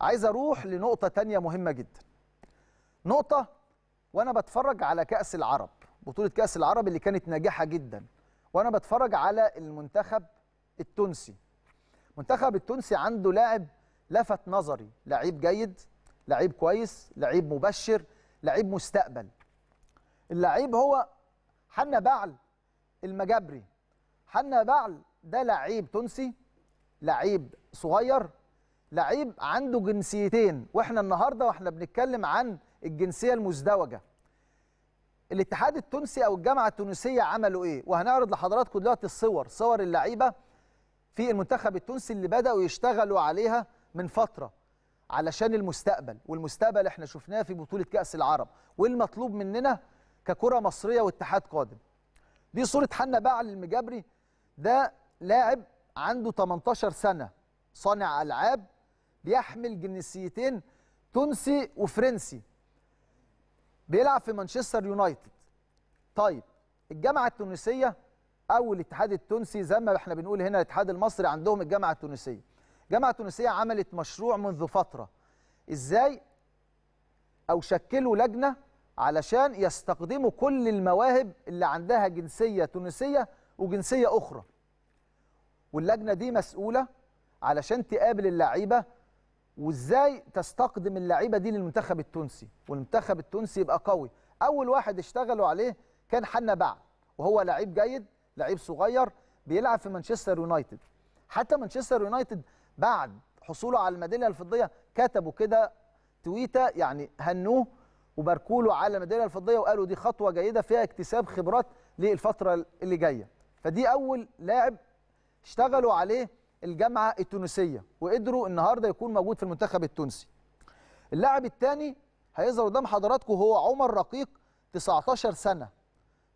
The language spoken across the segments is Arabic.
عايز اروح لنقطه تانية مهمه جدا نقطه وانا بتفرج على كاس العرب بطوله كاس العرب اللي كانت ناجحه جدا وانا بتفرج على المنتخب التونسي المنتخب التونسي عنده لاعب لفت نظري لعيب جيد لعيب كويس لعيب مبشر لعيب مستقبل اللعيب هو حنا بعل المجبري حنا بعل ده لعيب تونسي لعيب صغير لعيب عنده جنسيتين واحنا النهارده واحنا بنتكلم عن الجنسيه المزدوجه الاتحاد التونسي او الجامعه التونسيه عملوا ايه وهنعرض لحضراتكم دلوقتي الصور صور اللعيبه في المنتخب التونسي اللي بداوا يشتغلوا عليها من فتره علشان المستقبل والمستقبل احنا شفناه في بطوله كاس العرب والمطلوب مننا ككره مصريه واتحاد قادم دي صوره حنا بعل المجابري ده لاعب عنده 18 سنه صانع العاب بيحمل جنسيتين تونسي وفرنسي بيلعب في مانشستر يونايتد طيب الجامعه التونسيه او الاتحاد التونسي زي ما احنا بنقول هنا الاتحاد المصري عندهم الجامعه التونسيه الجامعه التونسيه عملت مشروع منذ فتره ازاي او شكلوا لجنه علشان يستقدموا كل المواهب اللي عندها جنسيه تونسيه وجنسيه اخرى واللجنه دي مسؤوله علشان تقابل اللعيبه وازاي تستقدم اللعيبه دي للمنتخب التونسي والمنتخب التونسي يبقى قوي اول واحد اشتغلوا عليه كان حنا بعد وهو لعيب جيد لعيب صغير بيلعب في مانشستر يونايتد حتى مانشستر يونايتد بعد حصوله على الميداليه الفضيه كتبوا كده تويته يعني هنوه وباركوا له على الميداليه الفضيه وقالوا دي خطوه جيده فيها اكتساب خبرات للفتره اللي جايه فدي اول لاعب اشتغلوا عليه الجامعه التونسيه وقدروا النهارده يكون موجود في المنتخب التونسي. اللاعب الثاني هيظهر قدام حضراتكم هو عمر رقيق 19 سنه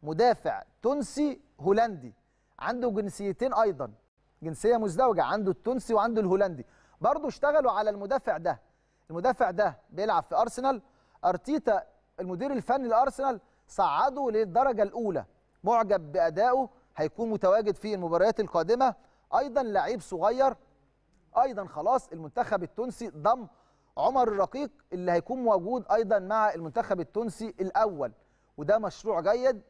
مدافع تونسي هولندي عنده جنسيتين ايضا جنسيه مزدوجه عنده التونسي وعنده الهولندي برضه اشتغلوا على المدافع ده المدافع ده بيلعب في ارسنال ارتيتا المدير الفني لارسنال صعده للدرجه الاولى معجب بادائه هيكون متواجد في المباريات القادمه ايضا لعيب صغير ايضا خلاص المنتخب التونسي ضم عمر الرقيق اللي هيكون موجود ايضا مع المنتخب التونسي الاول وده مشروع جيد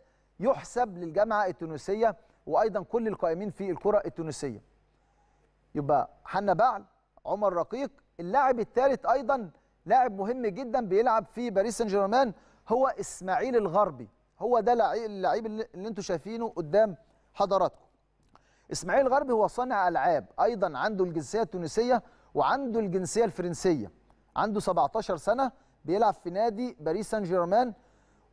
يحسب للجامعه التونسيه وايضا كل القائمين في الكره التونسيه يبقى حنا بعل عمر رقيق اللاعب الثالث ايضا لاعب مهم جدا بيلعب في باريس سان جيرمان هو اسماعيل الغربي هو ده اللعيب اللي انتم شايفينه قدام حضراتكم اسماعيل غربي هو صانع العاب ايضا عنده الجنسيه التونسيه وعنده الجنسيه الفرنسيه عنده 17 سنه بيلعب في نادي باريس سان جيرمان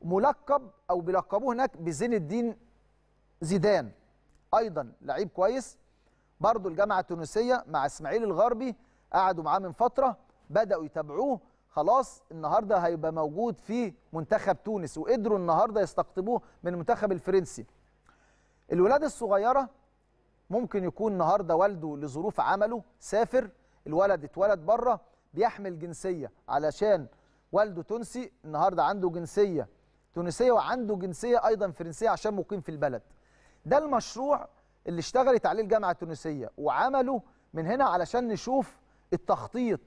ملقب او بيلقبوه هناك بزين الدين زيدان ايضا لعيب كويس برضه الجامعه التونسيه مع اسماعيل الغربي قعدوا معاه من فتره بداوا يتابعوه خلاص النهارده هيبقى موجود في منتخب تونس وقدروا النهارده يستقطبوه من المنتخب الفرنسي الولاد الصغيره ممكن يكون النهارده والده لظروف عمله سافر الولد اتولد بره بيحمل جنسيه علشان والده تونسي النهارده عنده جنسيه تونسيه وعنده جنسيه ايضا فرنسيه عشان مقيم في البلد ده المشروع اللي اشتغلت عليه الجامعه التونسيه وعمله من هنا علشان نشوف التخطيط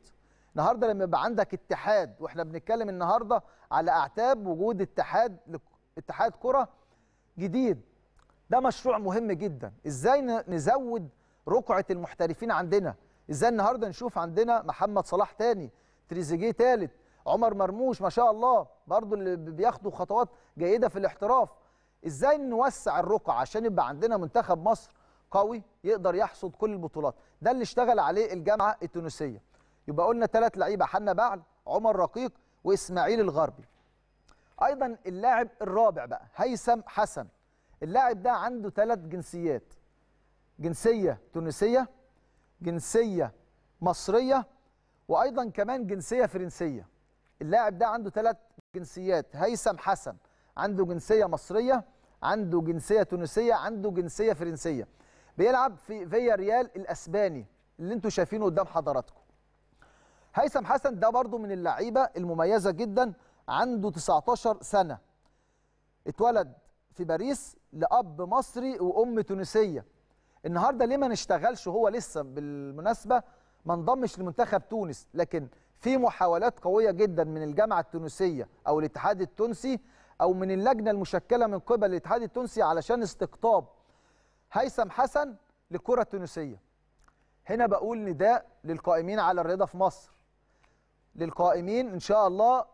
النهارده لما يبقى عندك اتحاد واحنا بنتكلم النهارده على اعتاب وجود اتحاد اتحاد كره جديد ده مشروع مهم جدا ازاي نزود رقعه المحترفين عندنا ازاي النهارده نشوف عندنا محمد صلاح تاني تريزيجيه تالت عمر مرموش ما شاء الله برضو اللي بياخدوا خطوات جيده في الاحتراف ازاي نوسع الرقعه عشان يبقى عندنا منتخب مصر قوي يقدر يحصد كل البطولات ده اللي اشتغل عليه الجامعه التونسيه يبقى قلنا ثلاث لعيبه حنا بعل عمر رقيق واسماعيل الغربي ايضا اللاعب الرابع بقى هيثم حسن اللاعب ده عنده ثلاث جنسيات جنسيه تونسيه جنسيه مصريه وايضا كمان جنسيه فرنسيه اللاعب ده عنده ثلاث جنسيات هيثم حسن عنده جنسيه مصريه عنده جنسيه تونسيه عنده جنسيه فرنسيه بيلعب في فيا ريال الاسباني اللي انتم شايفينه قدام حضراتكم هيثم حسن ده برضو من اللعيبه المميزه جدا عنده 19 سنه اتولد في باريس لاب مصري وام تونسيه النهارده ليه ما نشتغلش هو لسه بالمناسبه ما انضمش لمنتخب تونس لكن في محاولات قويه جدا من الجامعه التونسيه او الاتحاد التونسي او من اللجنه المشكله من قبل الاتحاد التونسي علشان استقطاب هيثم حسن للكره التونسيه هنا بقول نداء للقائمين على الرياضه في مصر للقائمين ان شاء الله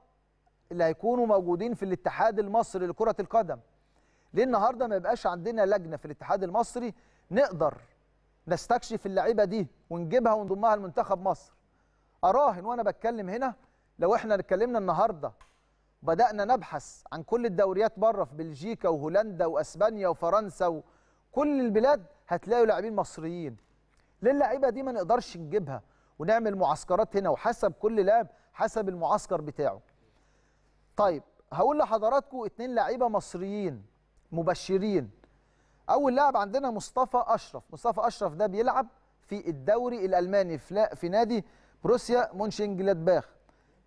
اللي هيكونوا موجودين في الاتحاد المصري لكره القدم ليه النهارده ما يبقاش عندنا لجنه في الاتحاد المصري نقدر نستكشف اللعيبه دي ونجيبها ونضمها لمنتخب مصر اراهن وانا بتكلم هنا لو احنا اتكلمنا النهارده بدانا نبحث عن كل الدوريات بره في بلجيكا وهولندا واسبانيا وفرنسا وكل البلاد هتلاقوا لاعبين مصريين ليه اللعيبه دي ما نقدرش نجيبها ونعمل معسكرات هنا وحسب كل لاعب حسب المعسكر بتاعه طيب هقول لحضراتكم اتنين لعيبه مصريين مبشرين اول لاعب عندنا مصطفى اشرف مصطفى اشرف ده بيلعب في الدوري الالماني في نادي بروسيا مونشنجلادباخ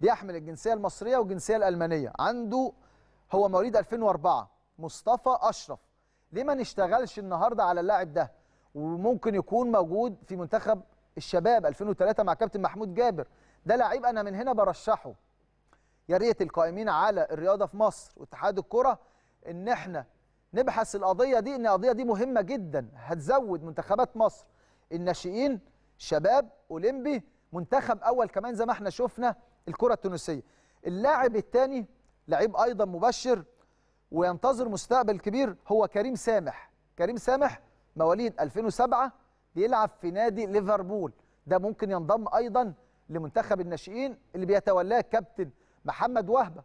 بيحمل الجنسيه المصريه والجنسيه الالمانيه عنده هو مواليد 2004 مصطفى اشرف ليه ما نشتغلش النهارده على اللاعب ده وممكن يكون موجود في منتخب الشباب 2003 مع كابتن محمود جابر ده لعيب انا من هنا برشحه يا ريت القائمين على الرياضه في مصر واتحاد الكره ان احنا نبحث القضيه دي ان القضيه دي مهمه جدا هتزود منتخبات مصر الناشئين شباب اولمبي منتخب اول كمان زي ما احنا شفنا الكره التونسيه اللاعب الثاني لعيب ايضا مبشر وينتظر مستقبل كبير هو كريم سامح كريم سامح مواليد 2007 بيلعب في نادي ليفربول ده ممكن ينضم ايضا لمنتخب الناشئين اللي بيتولاه الكابتن محمد وهبه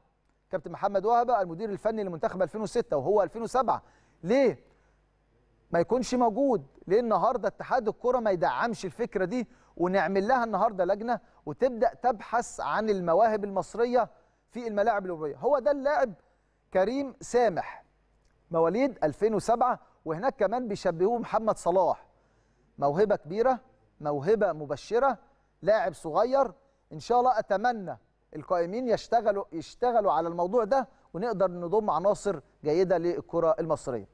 كابتن محمد وهبه المدير الفني لمنتخب 2006 وهو 2007 ليه ما يكونش موجود ليه النهارده اتحاد الكره ما يدعمش الفكره دي ونعمل لها النهارده لجنه وتبدا تبحث عن المواهب المصريه في الملاعب الاوروبيه هو ده اللاعب كريم سامح مواليد 2007 وهناك كمان بيشبهوه محمد صلاح موهبه كبيره موهبه مبشره لاعب صغير ان شاء الله اتمنى القائمين يشتغلوا يشتغلوا على الموضوع ده ونقدر نضم عناصر جيده للكره المصريه